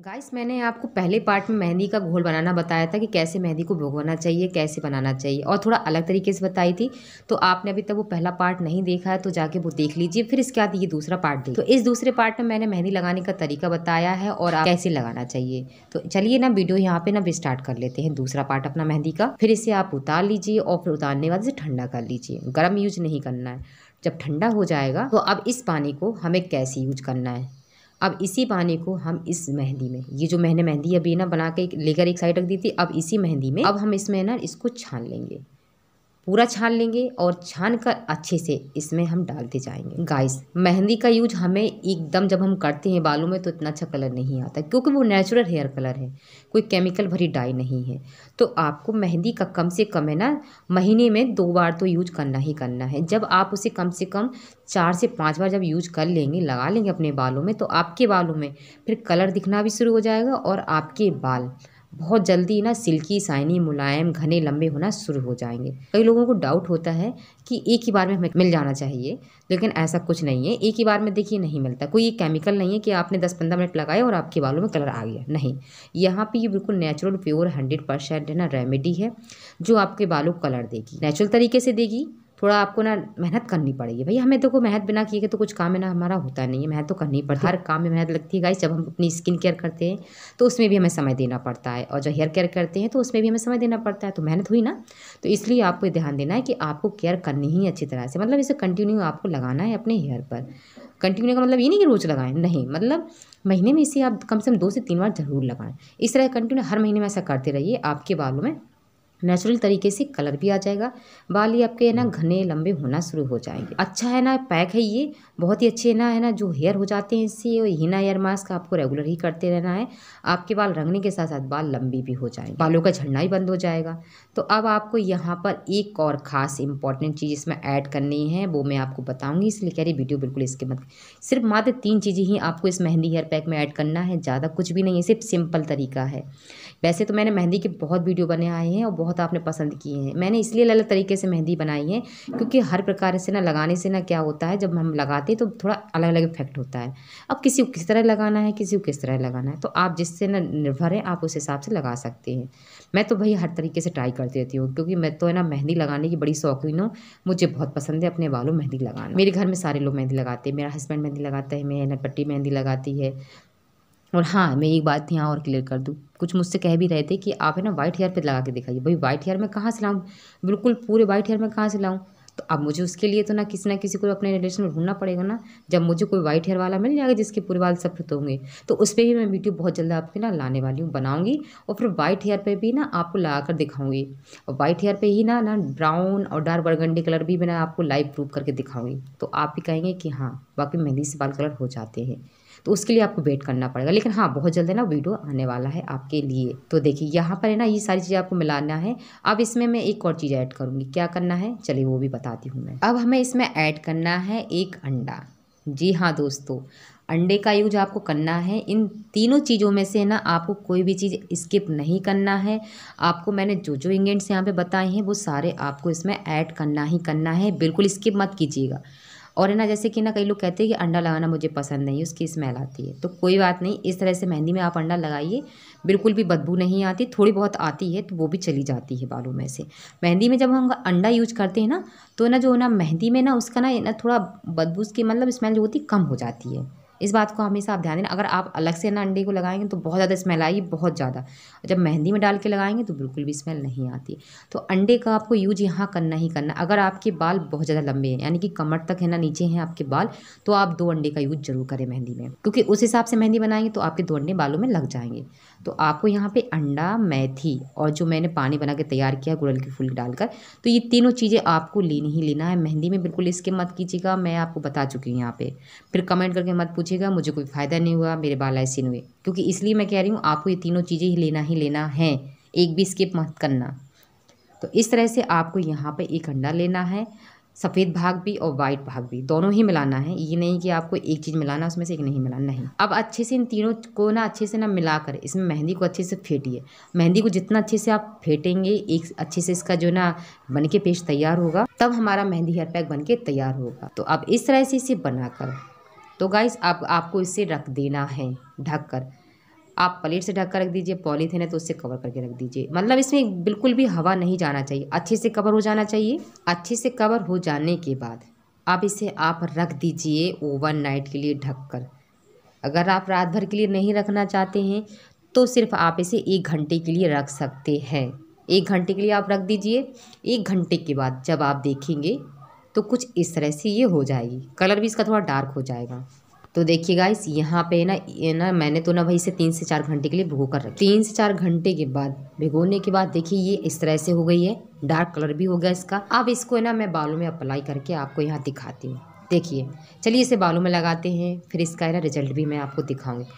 Guys मैंने आपको पहले पार्ट में मेहंदी का घोल बनाना बताया था कि कैसे मेहंदी को भोगवाना चाहिए कैसे बनाना चाहिए और थोड़ा अलग तरीके से बताई थी तो आपने अभी तक वो पहला पार्ट नहीं देखा है तो जाके वो देख लीजिए फिर इसके बाद ये दूसरा पार्ट देखिए तो इस दूसरे पार्ट में मैंने मेहंदी लगाने का तरीका बताया है और आप कैसे लगाना चाहिए तो चलिए ना वीडियो यहाँ पे ना स्टार्ट कर लेते हैं दूसरा पार्ट अपना मेहंदी का फिर इसे आप उतार लीजिए और फिर उतारने बाद इसे ठंडा कर लीजिए गर्म यूज नहीं करना है जब ठंडा हो जाएगा तो अब इस पानी को हमें कैसे यूज करना है अब इसी पानी को हम इस मेहंदी में ये जो मैंने मेहंदी अभी ना बना के लेकर एक साइड रख दी थी अब इसी मेहंदी में अब हम इसमें ना इसको छान लेंगे पूरा छान लेंगे और छान कर अच्छे से इसमें हम डालते जाएंगे गाइस मेहंदी का यूज हमें एकदम जब हम करते हैं बालों में तो इतना अच्छा कलर नहीं आता क्योंकि वो नेचुरल हेयर कलर है कोई केमिकल भरी डाई नहीं है तो आपको मेहंदी का कम से कम है ना महीने में दो बार तो यूज करना ही करना है जब आप उसे कम से कम चार से पाँच बार जब यूज कर लेंगे लगा लेंगे अपने बालों में तो आपके बालों में फिर कलर दिखना भी शुरू हो जाएगा और आपके बाल बहुत जल्दी ना सिल्की साइनी मुलायम घने लंबे होना शुरू हो जाएंगे कई लोगों को डाउट होता है कि एक ही बार में हमें मिल जाना चाहिए लेकिन ऐसा कुछ नहीं है एक ही बार में देखिए नहीं मिलता कोई केमिकल नहीं है कि आपने दस पंद्रह मिनट लगाए और आपके बालों में कलर आ गया नहीं यहाँ पर ये बिल्कुल नेचुरल प्योर हंड्रेड परसेंट है ना रेमेडी है जो आपके बालों को कलर देगी नेचुरल तरीके से देगी थोड़ा आपको ना मेहनत करनी पड़ेगी भाई हमें देखो तो मेहनत बिना किए के तो कुछ काम है ना हमारा होता नहीं है मेहनत तो करनी पड़ती है हर काम में मेहनत लगती है गाइस जब हम अपनी स्किन केयर करते हैं तो उसमें भी हमें समय देना पड़ता है और जब हेयर केयर करते हैं तो उसमें भी हमें समय देना पड़ता है तो मेहनत हुई ना तो इसलिए आपको ध्यान देना है कि आपको केयर करनी ही अच्छी तरह से मतलब इसे कंटिन्यू आपको लगाना है अपने हेयर पर कंटिन्यू का मतलब ये नहीं कि रोज़ लगाएं नहीं मतलब महीने में इसे आप कम से कम दो से तीन बार ज़रूर लगाएं इस तरह कंटिन्यू हर महीने में ऐसा करते रहिए आपके बालों में नेचुरल तरीके से कलर भी आ जाएगा बाल ये आपके ना हम्म। घने लंबे होना शुरू हो जाएंगे अच्छा है ना पैक है ये बहुत ही अच्छे ना है ना जो हेयर हो जाते हैं इससे और हिना हेयर मास्क आपको रेगुलर ही करते रहना है आपके बाल रंगने के साथ साथ बाल लंबी भी हो जाएंगे बालों का झड़ना ही बंद हो जाएगा तो अब आपको यहाँ पर एक और ख़ास इंपॉर्टेंट चीज़ इसमें ऐड करनी है वो मैं आपको बताऊँगी इसलिए कह रही वीडियो बिल्कुल इसके मत सिर्फ मात्र तीन चीज़ें ही आपको इस मेहंदी हेयर पैक में ऐड करना है ज़्यादा कुछ भी नहीं है सिर्फ सिंपल तरीका है वैसे तो मैंने मेहंदी के बहुत वीडियो बनाए आए हैं और बहुत आपने पसंद किए हैं मैंने इसलिए अलग तरीके से मेहंदी बनाई है क्योंकि हर प्रकार से ना लगाने से ना क्या होता है जब हम लगाते लगाते तो थोड़ा अलग अलग इफेक्ट होता है अब किसी को किस तरह लगाना है किसी को किस तरह लगाना है तो आप जिससे ना निर्भर है आप उस हिसाब से लगा सकते हैं मैं तो भाई हर तरीके से ट्राई करती रहती हूँ क्योंकि मैं तो है ना मेहंदी लगाने की बड़ी शौकीन हूँ मुझे बहुत पसंद है अपने बालों मेहंदी लगाना मेरे घर में सारे लोग मेहंदी लगाते हैं मेरा हस्बैंड मेहंदी लगाता है मैं नटपट्टी मेहंदी लगाती है और हाँ मैं एक बात यहाँ और क्लियर कर दूँ कुछ मुझसे कह भी रहे थे कि आप है ना वाइट हेयर पे लगा के दिखाइए भाई वाइट हेयर में कहाँ से लाऊँ बिल्कुल पूरे वाइट हेयर में कहाँ से लाऊँ तो अब मुझे उसके लिए तो ना किसी ना किसी को अपने रिलेशन में ढूंढना पड़ेगा ना जब मुझे कोई वाइट हेयर वाला मिल जाएगा जिसके पूरे बाल सफेद होंगे तो उस पर भी मैं वीडियो बहुत जल्द आपके ना लाने वाली हूँ बनाऊँगी और फिर वाइट हेयर पर भी ना आपको लगा कर दिखाऊँगी और वाइट हेयर पर ही ना ना ब्राउन और डार्क बर्गंडी कलर भी मैं आपको लाइव प्रूव करके दिखाऊँगी तो आप भी कहेंगे कि हाँ वाकई मेहंदी से बाल कलर हो जाते हैं तो उसके लिए आपको वेट करना पड़ेगा लेकिन हाँ बहुत जल्द है ना वीडियो आने वाला है आपके लिए तो देखिए यहाँ पर है ना ये सारी चीज़ें आपको मिलाना है अब इसमें मैं एक और चीज़ ऐड करूँगी क्या करना है चलिए वो भी बताती हूँ मैं अब हमें इसमें ऐड करना है एक अंडा जी हाँ दोस्तों अंडे का यूज आपको करना है इन तीनों चीज़ों में से ना आपको कोई भी चीज़ स्किप नहीं करना है आपको मैंने जो जो इंग्रेडिएंट्स यहाँ पे बताए हैं वो सारे आपको इसमें ऐड करना ही करना है बिल्कुल स्किप मत कीजिएगा और है ना जैसे कि ना कई लोग कहते हैं कि अंडा लगाना मुझे पसंद नहीं उसकी स्मेल आती है तो कोई बात नहीं इस तरह से मेहंदी में आप अंडा लगाइए बिल्कुल भी बदबू नहीं आती थोड़ी बहुत आती है तो वो भी चली जाती है बालों में से मेहंदी में जब हम अंडा यूज करते हैं ना तो ना जो ना मेहंदी में ना उसका ना ना थोड़ा बदबू उसकी मतलब स्मेल जो होती कम हो जाती है इस बात को हमेशा आप ध्यान देना अगर आप अलग से ना अंडे को लगाएंगे तो बहुत ज़्यादा स्मेल आएगी बहुत ज़्यादा जब मेहंदी में डाल के लगाएंगे तो बिल्कुल भी स्मेल नहीं आती तो अंडे का आपको यूज यहाँ करना ही करना अगर आपके बाल बहुत ज़्यादा लंबे हैं यानी कि कमर तक है ना नीचे हैं आपके बाल तो आप दो अंडे का यूज ज़रूर करें मेहंदी में क्योंकि उस हिसाब से मेहंदी बनाएंगे तो आपके दो अंडे बालों में लग जाएंगे तो आपको यहाँ पे अंडा मैथी और जो मैंने पानी बना के तैयार किया गुड़ल की फूल डालकर तो ये तीनों चीज़ें आपको लेनी ही लेना है मेहंदी में बिल्कुल इसके मत कीजिएगा मैं आपको बता चुकी हूँ यहाँ पे फिर कमेंट करके मत पूछिएगा मुझे कोई फ़ायदा नहीं हुआ मेरे बाल ऐसे नहीं हुए क्योंकि इसलिए मैं कह रही हूँ आपको ये तीनों चीज़ें ही लेना ही लेना है एक भी स्किप मत करना तो इस तरह से आपको यहाँ पर एक अंडा लेना है सफ़ेद भाग भी और वाइट भाग भी दोनों ही मिलाना है ये नहीं कि आपको एक चीज़ मिलाना उसमें से एक नहीं मिलाना नहीं अब अच्छे से इन तीनों को ना अच्छे से ना मिलाकर इसमें मेहंदी को अच्छे से फेंटिए मेहंदी को जितना अच्छे से आप फेंटेंगे एक अच्छे से इसका जो ना बन के पेस्ट तैयार होगा तब हमारा मेहंदी हेयर पैक बन के तैयार होगा तो अब इस तरह से इसे बनाकर तो गाइस आप आपको इसे रख देना है ढक कर आप प्लेट से ढक कर रख दीजिए पॉलीथीन है तो उससे कवर करके रख दीजिए मतलब इसमें बिल्कुल भी हवा नहीं जाना चाहिए अच्छे से कवर हो जाना चाहिए अच्छे से कवर हो जाने के बाद आप इसे आप रख दीजिए ओवर नाइट के लिए ढक कर अगर आप रात भर के लिए नहीं रखना चाहते हैं तो सिर्फ आप इसे एक घंटे के लिए रख सकते हैं एक घंटे के लिए आप रख दीजिए एक घंटे के बाद जब आप देखेंगे तो कुछ इस तरह से ये हो जाएगी कलर भी इसका थोड़ा डार्क हो जाएगा तो देखिए गाइस यहाँ पे ना ये ना मैंने तो ना भाई इसे तीन से चार घंटे के लिए भिगो कर रखा तीन से चार घंटे के बाद भिगोने के बाद देखिए ये इस तरह से हो गई है डार्क कलर भी हो गया इसका अब इसको है ना मैं बालों में अप्लाई करके आपको यहाँ दिखाती हूँ देखिए चलिए इसे बालों में लगाते हैं फिर इसका है ना रिजल्ट भी मैं आपको दिखाऊंगी